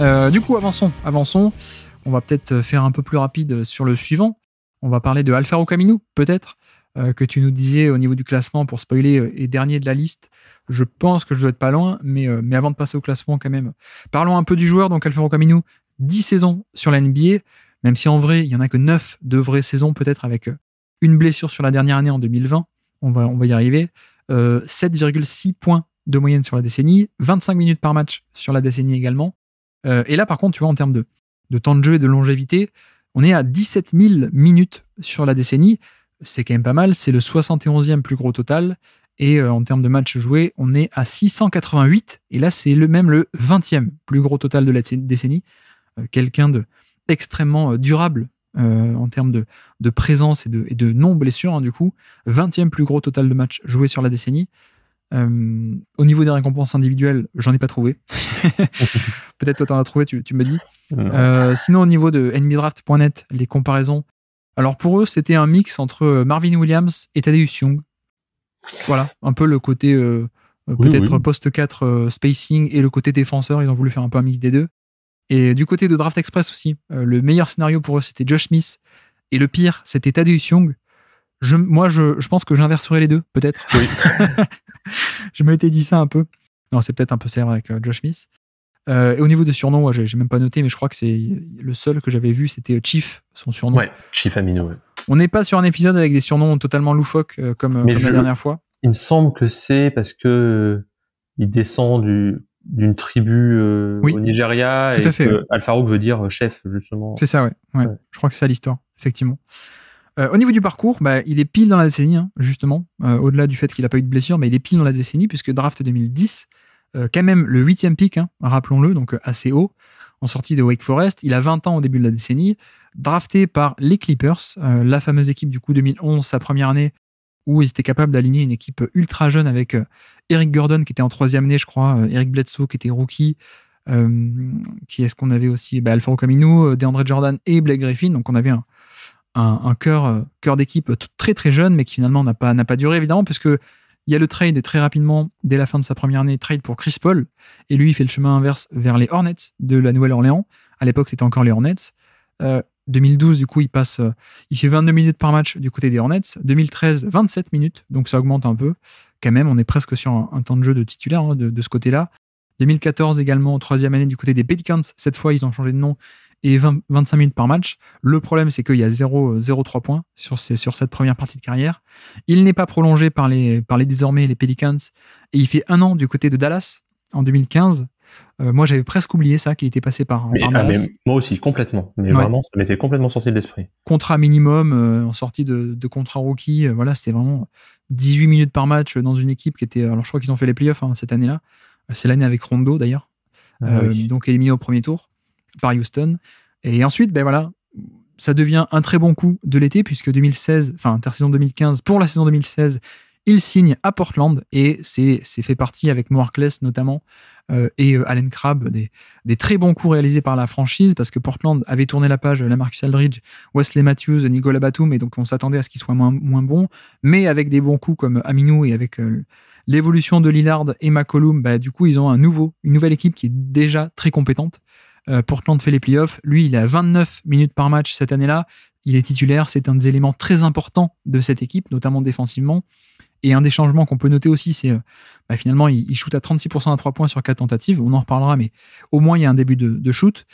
Euh, du coup, avançons, avançons. On va peut-être faire un peu plus rapide sur le suivant. On va parler de Alfaro Camino, peut-être, euh, que tu nous disais au niveau du classement pour spoiler euh, et dernier de la liste. Je pense que je dois être pas loin, mais, mais avant de passer au classement quand même. Parlons un peu du joueur, donc Alfaro Camino, 10 saisons sur la NBA, même si en vrai, il y en a que 9 de vraies saisons, peut-être avec une blessure sur la dernière année en 2020. On va, on va y arriver. 7,6 points de moyenne sur la décennie, 25 minutes par match sur la décennie également. Euh, et là, par contre, tu vois, en termes de, temps de jeu et de longévité, on est à 17 000 minutes sur la décennie. C'est quand même pas mal. C'est le 71e plus gros total. Et euh, en termes de matchs joués, on est à 688. Et là, c'est le même le 20e plus gros total de la décennie. Euh, quelqu'un de extrêmement durable en termes de, présence et de, non-blessure, hein, du coup. 20e plus gros total de matchs joués sur la décennie au niveau des récompenses individuelles, j'en ai pas trouvé. Peut-être toi t'en as trouvé, tu, tu me dis. Euh, sinon, au niveau de enmidraft.net, les comparaisons. Alors pour eux, c'était un mix entre euh, Marvin Williams et Thaddeus Young. Voilà, un peu le côté euh, peut-être post 4 spacing et le côté défenseur. Ils ont voulu faire un peu un mix des deux. Et du côté de Draft Express aussi, le meilleur scénario pour eux, c'était Josh Smith. Et le pire, c'était Thaddeus Young. Je, moi, je, pense que j'inverserai les deux, peut-être. Oui. je m'étais dit ça un peu. Non, c'est peut-être un peu sévère avec euh, Josh Smith. Euh, et au niveau de surnoms, j'ai même pas noté, mais je crois que c'est le seul que j'avais vu, c'était euh, Chief, son surnom. Ouais, Chief Amino. On n'est pas sur un épisode avec des surnoms totalement loufoques comme, la dernière fois. Il me semble que c'est parce que il descend d'une tribu au Nigeria et veut dire chef justement. C'est ça, Je crois que c'est ça l'histoire, effectivement. Euh, au niveau du parcours, bah, il est pile dans la décennie, hein, justement. Euh, au-delà du fait qu'il n'a pas eu de blessure, mais il est pile dans la décennie, puisque draft 2010, euh, quand même le huitième pick, hein, rappelons-le, donc assez haut, en sortie de Wake Forest. Il a 20 ans au début de la décennie, drafté par les Clippers, la fameuse équipe du coup 2011, sa première année, où ils étaient capables d'aligner une équipe ultra jeune avec Eric Gordon, qui était en troisième année, je crois, Eric Bledsoe, qui était rookie, qui est-ce qu'on avait aussi bah, Alfaro DeAndre Jordan et Blake Griffin, donc on avait un un, cœur, euh, d'équipe très très jeune, mais qui finalement n'a pas, pas duré évidemment, que il y a le trade très rapidement, dès la fin de sa première année, trade pour Chris Paul. Et lui, il fait le chemin inverse vers les Hornets de la Nouvelle-Orléans. À l'époque, c'était encore les Hornets. 2012, euh, du coup, il passe, euh, il fait 22 minutes par match du côté des Hornets. 2013, 27 minutes. Donc ça augmente un peu. Quand même, on est presque sur un, temps de jeu de titulaire hein, de, de, ce côté-là. 2014 également, troisième année du côté des Pelicans. Cette fois, ils ont changé de nom et 25 minutes par match. Le problème, c'est qu'il y a 0,03 points sur, sur cette première partie de carrière. Il n'est pas prolongé par les, par les désormais les Pelicans et il fait un an du côté de Dallas en 2015. Euh, moi, j'avais presque oublié ça, qu'il était passé par, ah, moi aussi, complètement. Mais vraiment, ça m'était complètement sorti de l'esprit. Contrat minimum, euh, en sortie de, contrat rookie, euh, voilà, c'était vraiment 18 minutes par match dans une équipe qui était. Alors, je crois qu'ils ont fait les playoffs hein, cette année-là. C'est l'année avec Rondo, d'ailleurs. Ah donc Donc, éliminé au premier tour par Houston. Et ensuite, ben voilà, ça devient un très bon coup de l'été puisque 2016, enfin intersaison 2015, pour la saison 2016, il signe à Portland et c'est fait partie avec Moarkless notamment euh, et euh, Allen des, très bons coups réalisés par la franchise parce que Portland avait tourné la page euh, la Marcus Aldridge, Wesley Matthews, Nicolas Batum et donc on s'attendait à ce qu'ils soient moins, moins bons mais avec des bons coups comme Aminou et avec l'évolution de Lillard et McCollum, bah, du coup ils ont un nouveau, une nouvelle équipe qui est déjà très compétente euh, Portland fait les playoffs. Lui, il a 29 minutes par match cette année-là. Il est titulaire. C'est un des éléments très importants de cette équipe, notamment défensivement. Et un des changements qu'on peut noter aussi, c'est euh, bah, finalement, il, shoot à 36% à 3 points sur 4 tentatives. On en reparlera, mais au moins, il y a un début de, shoot.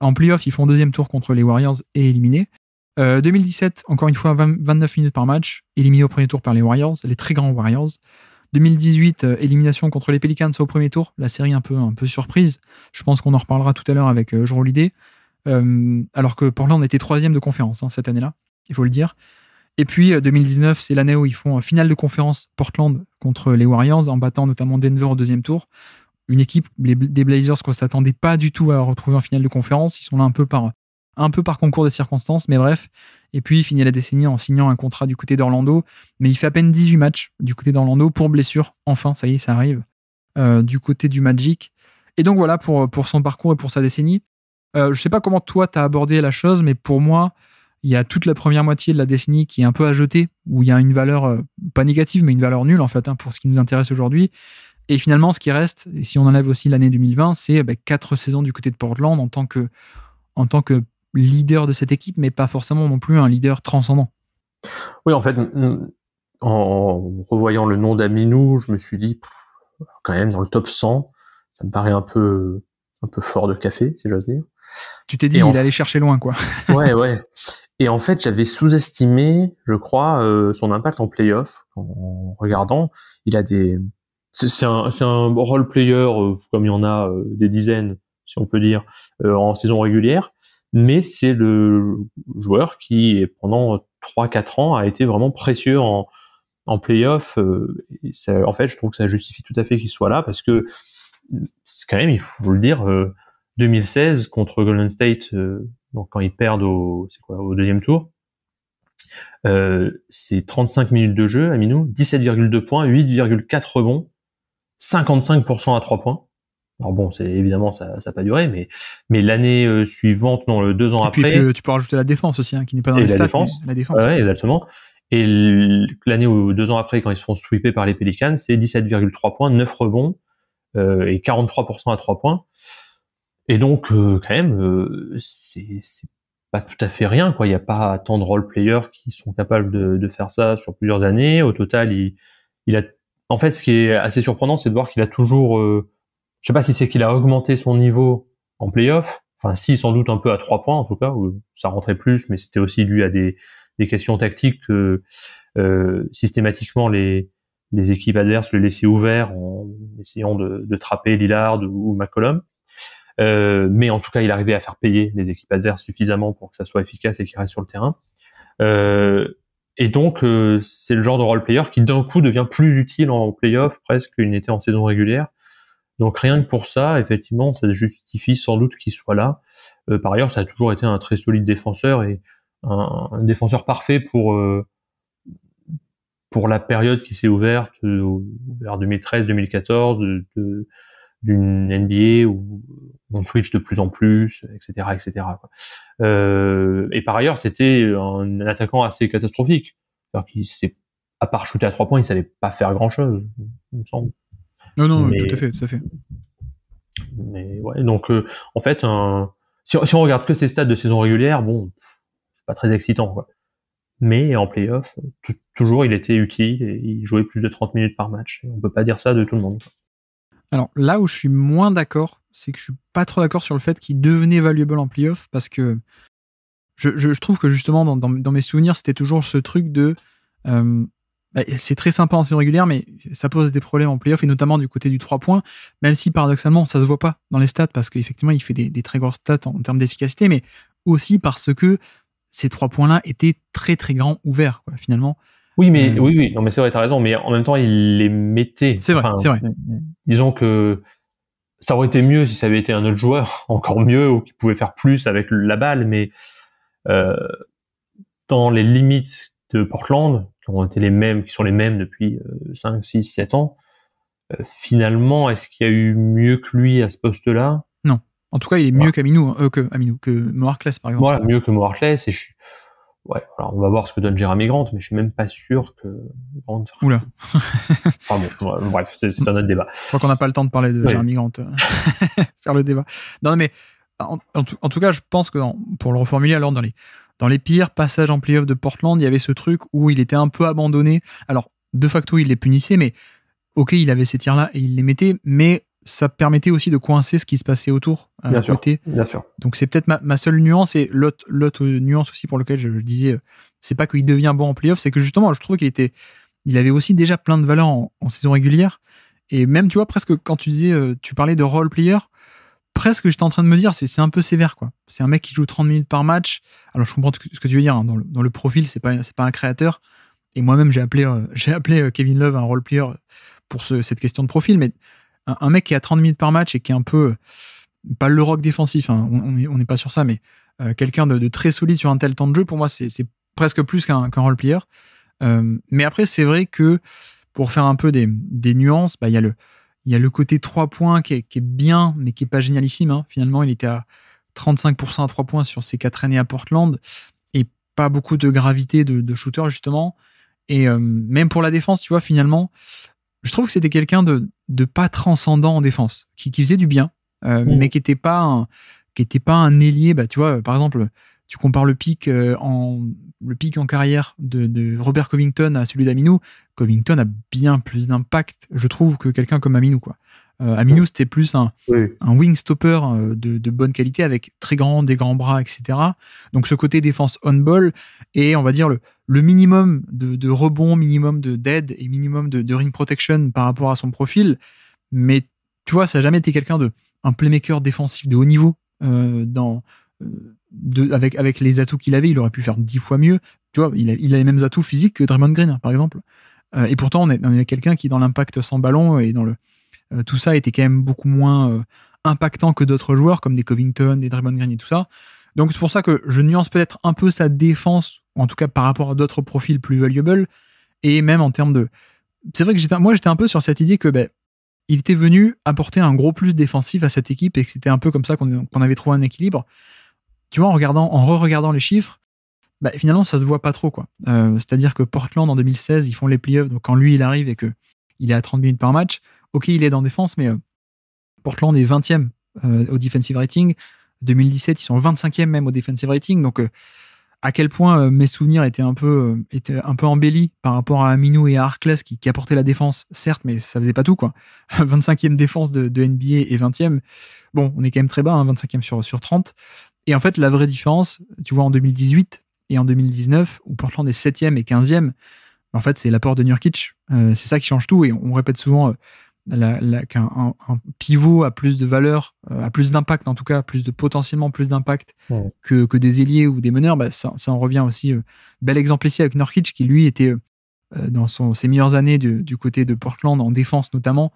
En playoff, ils font deuxième tour contre les Warriors et éliminés. 2017, euh, encore une fois, 29 minutes par match, éliminé au premier tour par les Warriors, les très grands Warriors. 2018, euh, élimination contre les Pelicans au premier tour, la série un peu, un peu surprise. Je pense qu'on en reparlera tout à l'heure avec euh, euh alors que Portland était troisième de conférence hein, cette année-là, il faut le dire. Et puis 2019, euh, c'est l'année où ils font finale de conférence Portland contre les Warriors, en battant notamment Denver au deuxième tour. Une équipe les, des Blazers qu'on ne s'attendait pas du tout à retrouver en finale de conférence. Ils sont là un peu par, un peu par concours de circonstances, mais bref, et puis, il finit la décennie en signant un contrat du côté d'Orlando, mais il fait à peine 18 matchs du côté d'Orlando pour blessure. Enfin, ça y est, ça arrive. Euh, du côté du Magic. Et donc voilà pour, pour son parcours et pour sa décennie. Euh, je sais pas comment toi t'as abordé la chose, mais pour moi, il y a toute la première moitié de la décennie qui est un peu à jeter, où il y a une valeur, euh, pas négative, mais une valeur nulle en fait, hein, pour ce qui nous intéresse aujourd'hui. Et finalement, ce qui reste, et si on enlève aussi l'année 2020, c'est bah, quatre saisons du côté de Portland en tant que, en tant que leader de cette équipe, mais pas forcément non plus un leader transcendant. Oui, en fait, en revoyant le nom d'Aminou, je me suis dit, quand même, dans le top 100, ça me paraît un peu, un peu fort de café, si j'ose dire. Tu t'es dit, il allait chercher loin, quoi. ouais, ouais. Et en fait, j'avais sous-estimé, je crois, euh, son impact en playoff. En regardant, il a des... C'est un, c'est un role player, euh, comme il y en a euh, des dizaines, si on peut dire, en saison régulière mais c'est le joueur qui, pendant 3-4 ans, a été vraiment précieux en, en playoff. Euh, en fait, je trouve que ça justifie tout à fait qu'il soit là, parce que quand même, il faut le dire, 2016 euh, contre Golden State, euh, donc quand ils perdent au, deuxième tour, c'est 35 minutes de jeu, Aminou, 17,2 points, 8,4 rebonds, 55% à 3 points. Alors bon, c'est évidemment ça ça n'a pas duré, mais mais l'année euh, suivante, non, le deux ans et après. Euh, tu peux rajouter la défense aussi, hein, qui n'est pas dans les stats, La défense. Ouais, exactement. Et l'année ou deux ans après, quand ils se font sweeper par les Pelicans, c'est 17,3 points, 9 rebonds euh, et 43% à 3 points. Et donc, euh, quand même, c'est pas tout à fait rien. quoi. Il n'y a pas tant de role players qui sont capables de, de, faire ça sur plusieurs années. Au total, il, il a. En fait, ce qui est assez surprenant, c'est de voir qu'il a toujours je sais pas si c'est qu'il a augmenté son niveau en playoff. Enfin, si, sans doute un peu à trois points, en tout cas, où ça rentrait plus, mais c'était aussi dû à des, questions tactiques que euh, systématiquement les, les équipes adverses le laissaient ouvert en essayant de, de trapper Lillard ou McCollum. Euh, mais en tout cas, il arrivait à faire payer les équipes adverses suffisamment pour que ça soit efficace et qu'il reste sur le terrain. Euh, et donc, euh, c'est le genre de role player qui d'un coup devient plus utile en playoff presque qu'il n'était en saison régulière. Donc rien que pour ça, effectivement, ça justifie sans doute qu'il soit là. Euh, par ailleurs, ça a toujours été un très solide défenseur et un, un défenseur parfait pour euh, pour la période qui s'est ouverte euh, vers 2013-2014 d'une NBA où on switch de plus en plus, etc., etc. Quoi. Euh, et par ailleurs, c'était un, attaquant assez catastrophique, alors qu'il à part shooter à trois points, il savait pas faire grand chose, il me semble. Non, non, tout à fait, tout à fait. Mais ouais, donc euh, en fait, si, on, regarde que ces stades de saison régulière, bon, pas très excitant, Mais en playoff, toujours, il était utile et il jouait plus de 30 minutes par match. On peut pas dire ça de tout le monde. Alors là où je suis moins d'accord, c'est que je suis pas trop d'accord sur le fait qu'il devenait valuable en playoff parce que je, trouve que justement, dans, mes souvenirs, c'était toujours ce truc de. Euh, bah, c'est très sympa en saison régulière, mais ça pose des problèmes en playoff et notamment du côté du 3 points, même si paradoxalement ça se voit pas dans les stats parce qu'effectivement il fait des, très grosses stats en, termes d'efficacité, mais aussi parce que ces trois points-là étaient très très grands ouverts finalement. Oui, mais euh, oui, oui, non, mais c'est vrai, as raison, mais en même temps il les mettait. C'est vrai, c'est vrai. Disons que ça aurait été mieux si ça avait été un autre joueur, encore mieux, ou qui pouvait faire plus avec la balle, mais euh, dans les limites de Portland, qui ont été les mêmes, qui sont les mêmes depuis 5, 6, 7 ans. Euh, finalement, est-ce qu'il y a eu mieux que lui à ce poste-là Non. En tout cas, il est mieux qu'Aminou, euh, que Aminou, que par exemple. Voilà, mieux que Moarkless. Et je ouais, alors on va voir ce que donne Jérémy Grant, mais je suis même pas sûr que Oula. enfin bon, bref, c'est un autre débat. Je crois qu'on n'a pas le temps de parler de Gérard Jérémy euh, faire le débat. Non, mais en, tout, cas, je pense que pour le reformuler, alors dans les dans les pires passages en playoff de Portland, il y avait ce truc où il était un peu abandonné. Alors, de facto, il les punissait, mais ok, il avait ces tirs-là et il les mettait, mais ça permettait aussi de coincer ce qui se passait autour, euh, bien Sûr, Donc c'est peut-être ma, seule nuance et l'autre nuance aussi pour laquelle je, disais, euh, c'est pas qu'il devient bon en playoff, c'est que justement, je trouve qu'il était, il avait aussi déjà plein de valeur en, saison régulière. Et même, tu vois, presque quand tu disais, euh, tu parlais de role player, presque j'étais en train de me dire, c'est un peu sévère, quoi. C'est un mec qui joue 30 minutes par match. Alors, je comprends ce que tu veux dire, hein. dans, le, dans, le, profil, c'est pas, pas un créateur. Et moi-même, j'ai appelé, euh, j'ai appelé euh, Kevin Love un role-player pour cette question de profil, mais un, mec qui a 30 minutes par match et qui est un peu, euh, pas le rock défensif, hein. on n'est on pas sur ça, mais quelqu'un de, très solide sur un tel temps de jeu, pour moi, c'est presque plus qu'un role-player. mais après, c'est vrai que pour faire un peu des, des nuances, bah, il y a le, il y a le côté 3 points qui est, bien, mais qui n'est pas génialissime. Hein. Finalement, il était à 35% à 3 points sur ses 4 années à Portland. Et pas beaucoup de gravité de, shooter, justement. Et euh, même pour la défense, tu vois, finalement, je trouve que c'était quelqu'un de, pas transcendant en défense, qui, faisait du bien, euh, mmh. mais qui n'était pas, un, ailier. Bah, tu vois, par exemple, tu compares le pic euh, en le pic en carrière de, Robert Covington à celui d'Aminou, Covington a bien plus d'impact, je trouve, que quelqu'un comme Aminou. Quoi. Euh, Aminou, c'était plus un, wing stopper euh, de, bonne qualité avec très grand, des grands bras, etc. Donc ce côté défense on-ball et on va dire le, minimum de, rebond, minimum de dead et minimum de, de ring protection par rapport à son profil. Mais tu vois, ça n'a jamais été quelqu'un de un playmaker défensif de haut niveau euh, dans, avec, avec les atouts qu'il avait, il aurait pu faire dix fois mieux. Tu vois, il a, les mêmes atouts physiques que Draymond Green, par exemple. Euh, et pourtant, on est, quelqu'un qui, dans l'impact sans ballon et dans le euh, tout ça, était quand même beaucoup moins euh, impactant que d'autres joueurs comme des Covington, des Draymond Green et tout ça. Donc c'est pour ça que je nuance peut-être un peu sa défense, en tout cas par rapport à d'autres profils plus valuable, et même en termes de. C'est vrai que moi j'étais un peu sur cette idée que ben, il était venu apporter un gros plus défensif à cette équipe et que c'était un peu comme ça qu'on, qu'on avait trouvé un équilibre tu vois, en regardant, en re-regardant les chiffres, bah, finalement, ça se voit pas trop, quoi. Euh, c'est-à-dire que Portland, en 2016, ils font les play-offs, donc quand lui, il arrive et que il est à 30 minutes par match, ok, il est dans défense, mais euh, Portland est 20e euh, au defensive rating. 2017, ils sont 25e même au defensive rating, donc à quel point mes souvenirs étaient un peu un peu embellis par rapport à Aminou et à Arcles, qui, qui, apportaient la défense, certes, mais ça faisait pas tout quoi. 25e défense de, NBA et 20e. Bon, on est quand même très bas, 25e hein, sur sur 30, et en fait, la vraie différence, tu vois, en 2018 et en 2019, où Portland est 7e et 15e, en fait, c'est l'apport de Nurkic. Euh, c'est ça qui change tout. Et on répète souvent euh, qu'un pivot a plus de valeur, euh, a plus d'impact, en tout cas, plus de potentiellement plus d'impact que, des ailiers ou des meneurs. Bah, ça, en revient aussi. bel exemple ici avec Nurkic, qui lui était dans ses meilleures années du côté de Portland, en défense notamment.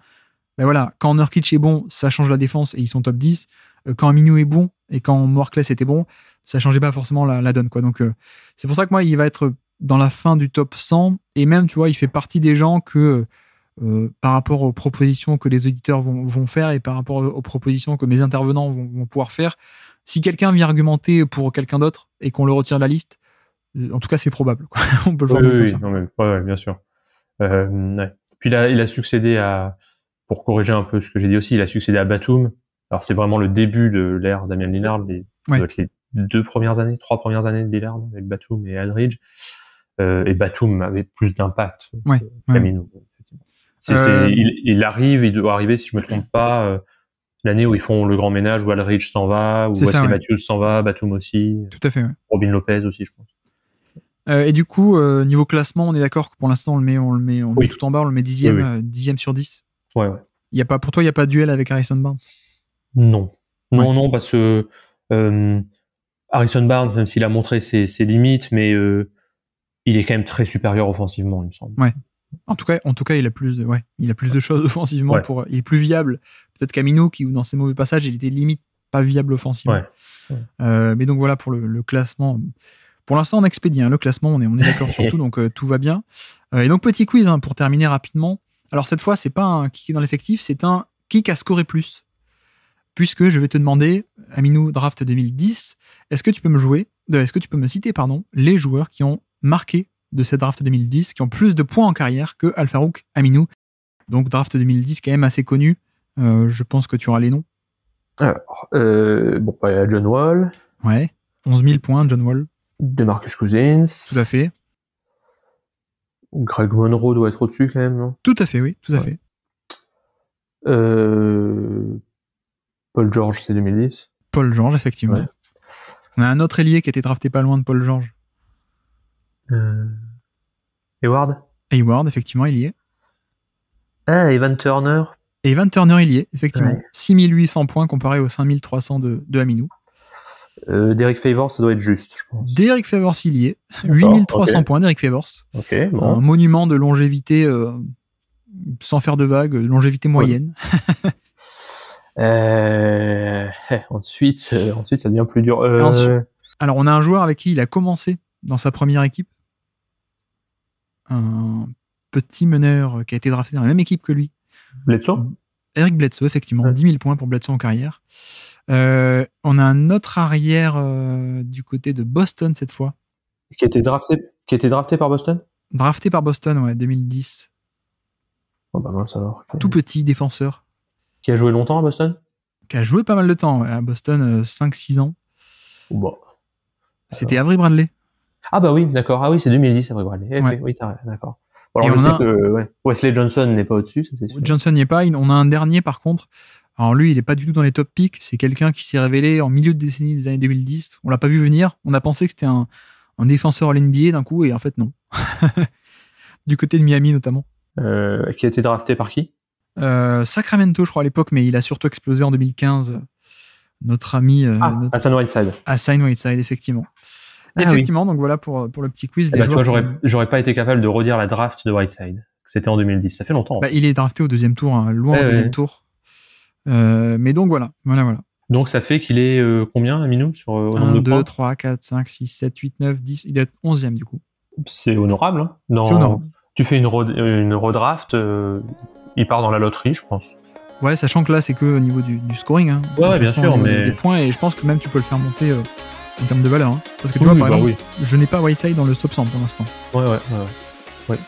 Bah, voilà, quand Nurkic est bon, ça change la défense et ils sont top 10. Euh, quand Minou est bon et quand Morclès était bon, ça changeait pas forcément la, donne. Quoi. Donc, euh, c'est pour ça que moi, il va être dans la fin du top 100. Et même, tu vois, il fait partie des gens que, euh, par rapport aux propositions que les auditeurs vont, faire et par rapport aux propositions que mes intervenants vont, pouvoir faire, si quelqu'un vient argumenter pour quelqu'un d'autre et qu'on le retire de la liste, en tout cas, c'est probable. On peut le voir oui, oui, bien sûr. Puis là, il a succédé à, pour corriger un peu ce que j'ai dit aussi, il a succédé à Batum, alors c'est vraiment le début de l'ère Damien Lillard, les, deux premières années, trois premières années de Lillard avec Batum et Aldridge. Euh, et Batum avait plus d'impact Oui, euh, il, arrive, il doit arriver, si je me trompe pas, euh, l'année où ils font le grand ménage, où Aldridge s'en va, où Mathieu s'en va, Batum aussi. Tout à fait. Robin Lopez aussi, je pense. et du coup, niveau classement, on est d'accord que pour l'instant, on le met, on le met, on met tout en bas, on le met dixième, sur dix. Ouais, ouais. Y a pas, pour toi, il n'y a pas de duel avec Harrison Barnes non. Non, non, parce que euh, Harrison Barnes, même s'il a montré ses, limites, mais euh, il est quand même très supérieur offensivement, il me semble. En tout cas, en tout cas, il a plus de, il a plus de choses offensivement pour, il est plus viable. Peut-être Camino qui, dans ses mauvais passages, il était limite pas viable offensivement. Euh, mais donc voilà pour le, classement. Pour l'instant, on expédie hein, le classement, on est, on est d'accord sur tout, donc tout va bien. et donc petit quiz hein, pour terminer rapidement. Alors cette fois, c'est pas un kick dans l'effectif, c'est un kick à scorer plus puisque je vais te demander, Aminou Draft 2010, est-ce que tu peux me jouer, euh, est-ce que tu peux me citer, pardon, les joueurs qui ont marqué de cette draft 2010, qui ont plus de points en carrière que Alfarouk Aminou. Donc draft 2010 quand même assez connu. Euh, je pense que tu auras les noms. Alors, euh, bon, bah, John Wall. Ouais, 11 000 points, John Wall. De Marcus Cousins. Tout à fait. Greg Monroe doit être au-dessus quand même, non Tout à fait, oui, tout à fait. Euh, Paul George, c'est 2010. Paul George, effectivement. On a un autre ailier qui a été drafté pas loin de Paul George. Euh... Hayward Hayward, effectivement, est Ah, Evan Turner. Evan Turner, ailier, effectivement. 6800 points comparé aux 5300 de, de Aminou. Euh, Derek Favors, ça doit être juste, je pense. Derek Favors, il 8300 points, Derek Favors. monument de longévité, euh, sans faire de vagues, longévité moyenne. Euh, eh, ensuite, euh, ensuite, ça devient plus dur. Euh, alors, on a un joueur avec qui il a commencé dans sa première équipe. Un petit meneur qui a été drafté dans la même équipe que lui. Bledsoe Eric Bledsoe, effectivement. dix 10 000 points pour Bledsoe en carrière. on a un autre arrière du côté de Boston cette fois. Qui été drafté, qui été drafté par Boston Drafté par Boston, ouais, 2010. Bah Tout petit défenseur qui a joué longtemps à Boston Qui a joué pas mal de temps à Boston, 5-6 euh, ans. C'était Avery Bradley. Ah bah oui, d'accord. Ah oui, c'est 2010 Avery Bradley. Oui, d'accord. Alors, que Wesley Johnson n'est pas au-dessus, ça c'est sûr. Johnson n'y est pas. On a un dernier par contre. Alors lui, il n'est pas du tout dans les top picks. C'est quelqu'un qui s'est révélé en milieu de décennie des années 2010. On l'a pas vu venir. On a pensé que c'était un, défenseur à l'NBA d'un coup, et en fait non. du côté de Miami notamment. Euh, qui a été drafté par qui euh, Sacramento, je crois, à l'époque, mais il a surtout explosé en 2015. Notre ami. Euh, ah, Whiteside. Ah, Hassan Whiteside, effectivement. Ah effectivement, donc voilà pour, euh, pour le petit quiz. Eh ben, j'aurais, pas été capable de redire la draft de Whiteside. C'était en 2010. Ça fait longtemps. Hein. Bah, il est drafté au deuxième tour, hein, loin eh au deuxième tour. Euh, mais donc voilà, voilà, voilà. Donc ça fait qu'il est combien, Aminou 1, 2, 3, 4, 5, 6, 7, 8, 9, 10. Il doit être 11e du coup. C'est honorable. Hein honorable. Tu fais une, une redraft, il part dans la loterie, je pense. Ouais, sachant que là, c'est que au niveau du, scoring. Hein. ouais, bien sûr, mais. Des points, et je pense que même tu peux le faire monter euh, en termes de valeur. Hein. parce que tu vois, bah je n'ai pas Whiteside dans le stop 100 pour l'instant. Ouais, ouais, ouais. ouais.